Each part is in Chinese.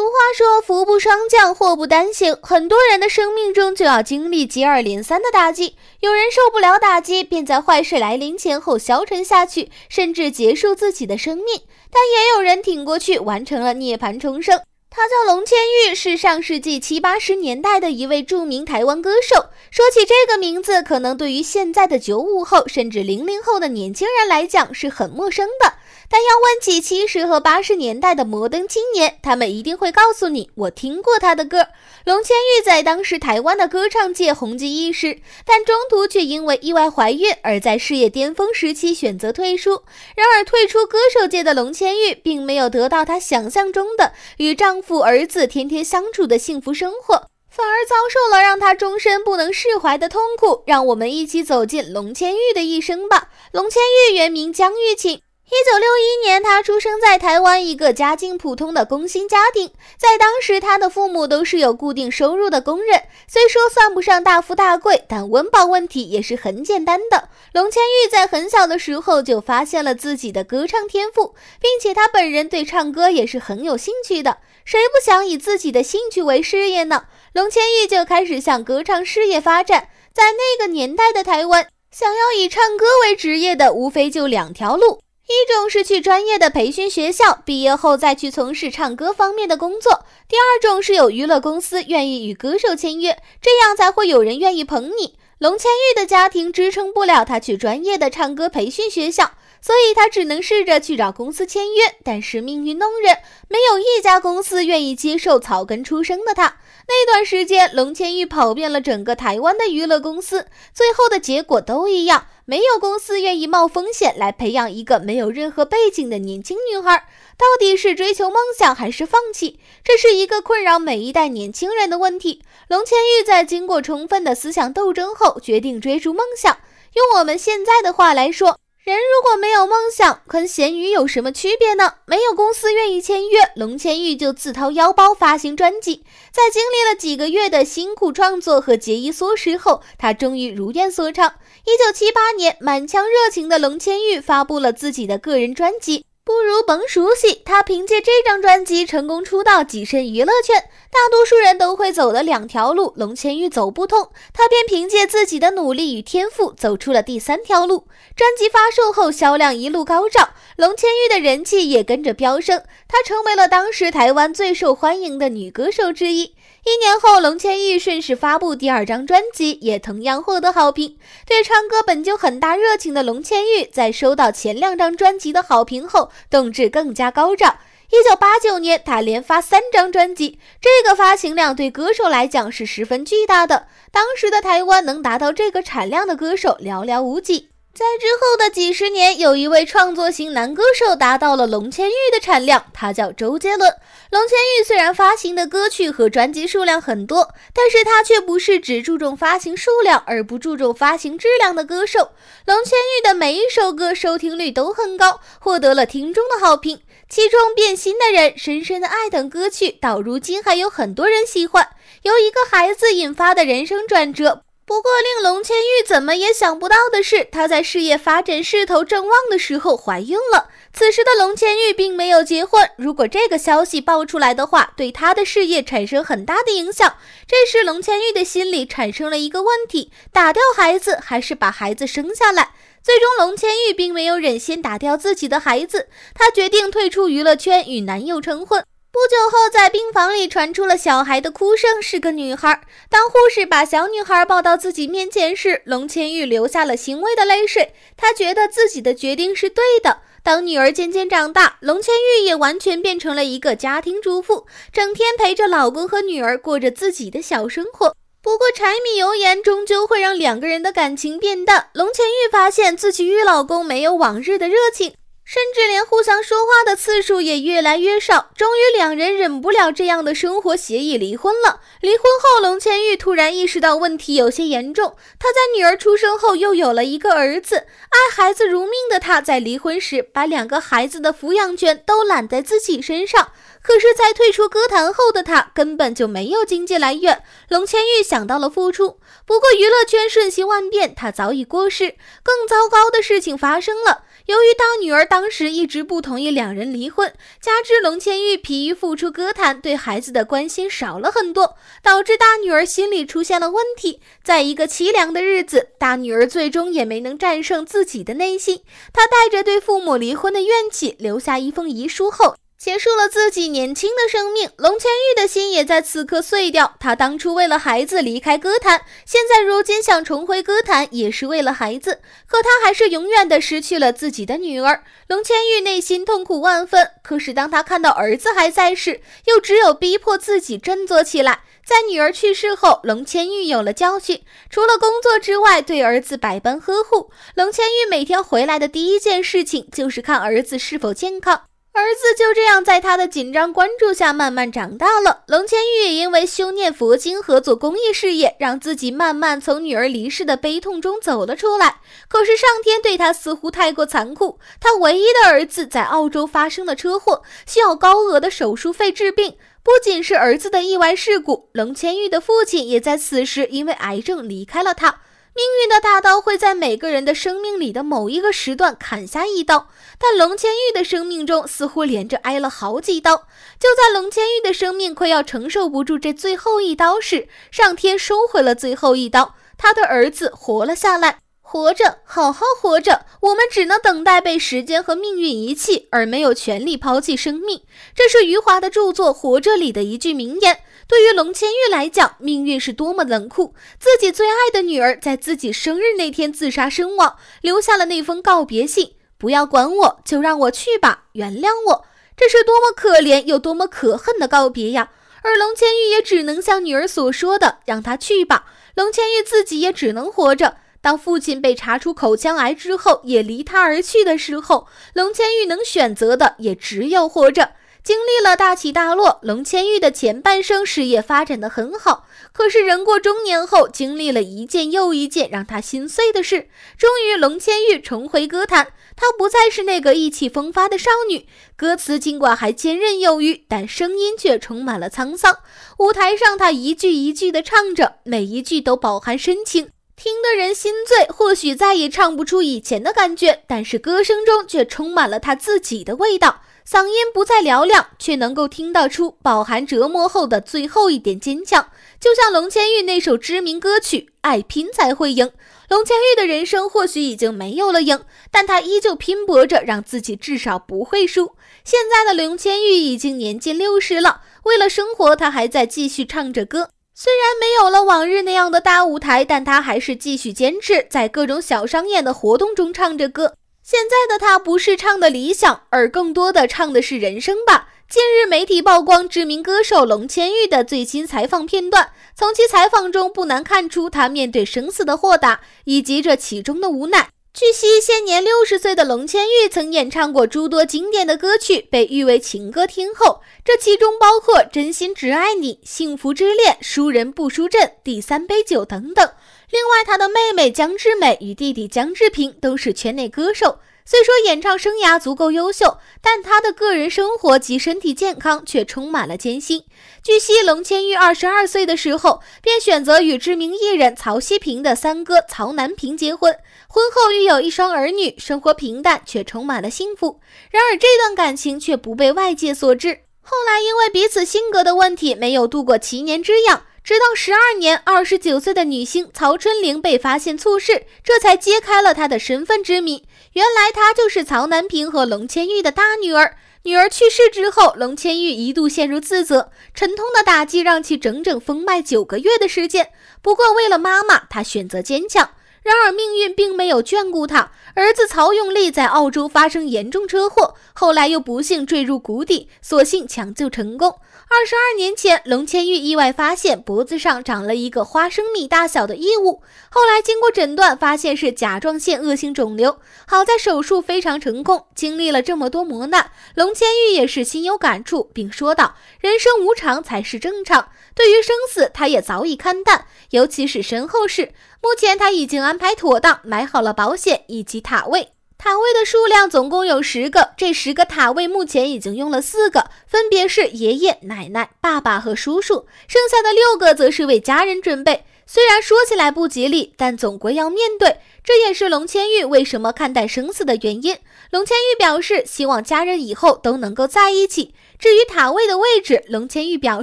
俗话说“福不双降，祸不单行”，很多人的生命中就要经历接二连三的打击。有人受不了打击，便在坏事来临前后消沉下去，甚至结束自己的生命。但也有人挺过去，完成了涅槃重生。他叫龙千玉，是上世纪七八十年代的一位著名台湾歌手。说起这个名字，可能对于现在的九五后甚至零零后的年轻人来讲是很陌生的。但要问起七十和八十年代的摩登青年，他们一定会告诉你，我听过他的歌。龙千玉在当时台湾的歌唱界红极一时，但中途却因为意外怀孕而在事业巅峰时期选择退出。然而，退出歌手界的龙千玉并没有得到她想象中的与丈夫、儿子天天相处的幸福生活，反而遭受了让她终身不能释怀的痛苦。让我们一起走进龙千玉的一生吧。龙千玉原名江玉琴。一九六一年，他出生在台湾一个家境普通的工薪家庭。在当时，他的父母都是有固定收入的工人，虽说算不上大富大贵，但温饱问题也是很简单的。龙千玉在很小的时候就发现了自己的歌唱天赋，并且他本人对唱歌也是很有兴趣的。谁不想以自己的兴趣为事业呢？龙千玉就开始向歌唱事业发展。在那个年代的台湾，想要以唱歌为职业的，无非就两条路。一种是去专业的培训学校，毕业后再去从事唱歌方面的工作；第二种是有娱乐公司愿意与歌手签约，这样才会有人愿意捧你。龙千玉的家庭支撑不了他去专业的唱歌培训学校，所以他只能试着去找公司签约。但是命运弄人，没有一家公司愿意接受草根出生的他。那段时间，龙千玉跑遍了整个台湾的娱乐公司，最后的结果都一样，没有公司愿意冒风险来培养一个没有任何背景的年轻女孩。到底是追求梦想还是放弃，这是一个困扰每一代年轻人的问题。龙千玉在经过充分的思想斗争后，决定追逐梦想。用我们现在的话来说。人如果没有梦想，跟咸鱼有什么区别呢？没有公司愿意签约，龙千玉就自掏腰包发行专辑。在经历了几个月的辛苦创作和节衣缩食后，他终于如愿所偿。一九七八年，满腔热情的龙千玉发布了自己的个人专辑。不如甭熟悉。他凭借这张专辑成功出道，跻身娱乐圈。大多数人都会走的两条路，龙千玉走不通，他便凭借自己的努力与天赋走出了第三条路。专辑发售后，销量一路高涨，龙千玉的人气也跟着飙升，她成为了当时台湾最受欢迎的女歌手之一。一年后，龙千玉顺势发布第二张专辑，也同样获得好评。对唱歌本就很大热情的龙千玉，在收到前两张专辑的好评后，斗志更加高涨。一九八九年，他连发三张专辑，这个发行量对歌手来讲是十分巨大的。当时的台湾能达到这个产量的歌手寥寥无几。在之后的几十年，有一位创作型男歌手达到了龙千玉的产量，他叫周杰伦。龙千玉虽然发行的歌曲和专辑数量很多，但是他却不是只注重发行数量而不注重发行质量的歌手。龙千玉的每一首歌收听率都很高，获得了听众的好评。其中《变心的人》《深深的爱》等歌曲，到如今还有很多人喜欢。由一个孩子引发的人生转折。不过，令龙千玉怎么也想不到的是，她在事业发展势头正旺的时候怀孕了。此时的龙千玉并没有结婚，如果这个消息爆出来的话，对她的事业产生很大的影响。这时，龙千玉的心里产生了一个问题：打掉孩子还是把孩子生下来？最终，龙千玉并没有忍心打掉自己的孩子，她决定退出娱乐圈，与男友成婚。不久后，在病房里传出了小孩的哭声，是个女孩。当护士把小女孩抱到自己面前时，龙千玉流下了欣慰的泪水。她觉得自己的决定是对的。当女儿渐渐长大，龙千玉也完全变成了一个家庭主妇，整天陪着老公和女儿过着自己的小生活。不过，柴米油盐终究会让两个人的感情变淡。龙千玉发现自己与老公没有往日的热情。甚至连互相说话的次数也越来越少。终于，两人忍不了这样的生活，协议离婚了。离婚后，龙千玉突然意识到问题有些严重。他在女儿出生后又有了一个儿子，爱孩子如命的他在离婚时把两个孩子的抚养权都揽在自己身上。可是，在退出歌坛后的他根本就没有经济来源。龙千玉想到了复出，不过娱乐圈瞬息万变，他早已过世。更糟糕的事情发生了。由于大女儿当时一直不同意两人离婚，加之龙千玉疲于复出歌坛，对孩子的关心少了很多，导致大女儿心里出现了问题。在一个凄凉的日子，大女儿最终也没能战胜自己的内心，她带着对父母离婚的怨气，留下一封遗书后。结束了自己年轻的生命，龙千玉的心也在此刻碎掉。他当初为了孩子离开歌坛，现在如今想重回歌坛也是为了孩子，可他还是永远的失去了自己的女儿。龙千玉内心痛苦万分，可是当他看到儿子还在世，又只有逼迫自己振作起来。在女儿去世后，龙千玉有了教训，除了工作之外，对儿子百般呵护。龙千玉每天回来的第一件事情就是看儿子是否健康。儿子就这样在他的紧张关注下慢慢长大了。龙千玉也因为修念佛经和做公益事业，让自己慢慢从女儿离世的悲痛中走了出来。可是上天对他似乎太过残酷，他唯一的儿子在澳洲发生了车祸，需要高额的手术费治病。不仅是儿子的意外事故，龙千玉的父亲也在此时因为癌症离开了他。命运的大刀会在每个人的生命里的某一个时段砍下一刀，但龙千玉的生命中似乎连着挨了好几刀。就在龙千玉的生命快要承受不住这最后一刀时，上天收回了最后一刀，他的儿子活了下来。活着，好好活着。我们只能等待被时间和命运遗弃，而没有权利抛弃生命。这是余华的著作《活着》里的一句名言。对于龙千玉来讲，命运是多么冷酷，自己最爱的女儿在自己生日那天自杀身亡，留下了那封告别信：“不要管我，就让我去吧，原谅我。”这是多么可怜，又多么可恨的告别呀！而龙千玉也只能像女儿所说的，让她去吧。龙千玉自己也只能活着。当父亲被查出口腔癌之后，也离他而去的时候，龙千玉能选择的也只有活着。经历了大起大落，龙千玉的前半生事业发展的很好，可是人过中年后，经历了一件又一件让他心碎的事。终于，龙千玉重回歌坛，她不再是那个意气风发的少女。歌词尽管还坚韧有余，但声音却充满了沧桑。舞台上，她一句一句地唱着，每一句都饱含深情。听得人心醉，或许再也唱不出以前的感觉，但是歌声中却充满了他自己的味道。嗓音不再嘹亮，却能够听到出饱含折磨后的最后一点坚强。就像龙千玉那首知名歌曲《爱拼才会赢》，龙千玉的人生或许已经没有了赢，但他依旧拼搏着，让自己至少不会输。现在的龙千玉已经年近六十了，为了生活，他还在继续唱着歌。虽然没有了往日那样的大舞台，但他还是继续坚持在各种小商演的活动中唱着歌。现在的他不是唱的理想，而更多的唱的是人生吧。近日，媒体曝光知名歌手龙千玉的最新采访片段，从其采访中不难看出他面对生死的豁达，以及这其中的无奈。据悉，现年六十岁的龙千玉曾演唱过诸多经典的歌曲，被誉为“情歌天后”。这其中包括《真心只爱你》《幸福之恋》《输人不输阵》《第三杯酒》等等。另外，他的妹妹江志美与弟弟江志平都是圈内歌手。虽说演唱生涯足够优秀，但他的个人生活及身体健康却充满了艰辛。据悉，龙千玉二十二岁的时候便选择与知名艺人曹西平的三哥曹南平结婚。婚后育有一双儿女，生活平淡却充满了幸福。然而，这段感情却不被外界所知。后来，因为彼此性格的问题，没有度过七年之痒。直到十二年，二十九岁的女星曹春玲被发现猝逝，这才揭开了她的身份之谜。原来，她就是曹南平和龙千玉的大女儿。女儿去世之后，龙千玉一度陷入自责，沉痛的打击让其整整封麦九个月的时间。不过，为了妈妈，她选择坚强。然而，命运并没有眷顾他。儿子曹用利在澳洲发生严重车祸，后来又不幸坠入谷底，所幸抢救成功。二十二年前，龙千玉意外发现脖子上长了一个花生米大小的异物，后来经过诊断，发现是甲状腺恶性肿瘤。好在手术非常成功。经历了这么多磨难，龙千玉也是心有感触，并说道：“人生无常才是正常。对于生死，他也早已看淡，尤其是身后事，目前他已经安排妥当，买好了保险以及塔位。”塔位的数量总共有十个，这十个塔位目前已经用了四个，分别是爷爷、奶奶、爸爸和叔叔，剩下的六个则是为家人准备。虽然说起来不吉利，但总归要面对。这也是龙千玉为什么看待生死的原因。龙千玉表示，希望家人以后都能够在一起。至于塔位的位置，龙千玉表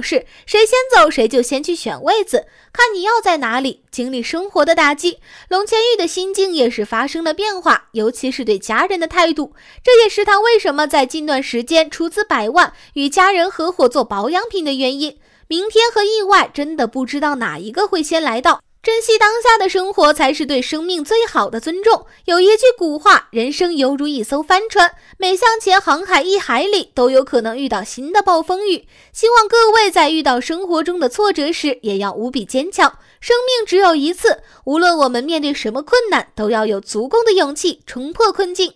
示，谁先走谁就先去选位子，看你要在哪里。经历生活的打击，龙千玉的心境也是发生了变化，尤其是对家人的态度。这也是他为什么在近段时间出资百万与家人合伙做保养品的原因。明天和意外，真的不知道哪一个会先来到。珍惜当下的生活，才是对生命最好的尊重。有一句古话，人生犹如一艘帆船，每向前航海一海里，都有可能遇到新的暴风雨。希望各位在遇到生活中的挫折时，也要无比坚强。生命只有一次，无论我们面对什么困难，都要有足够的勇气冲破困境。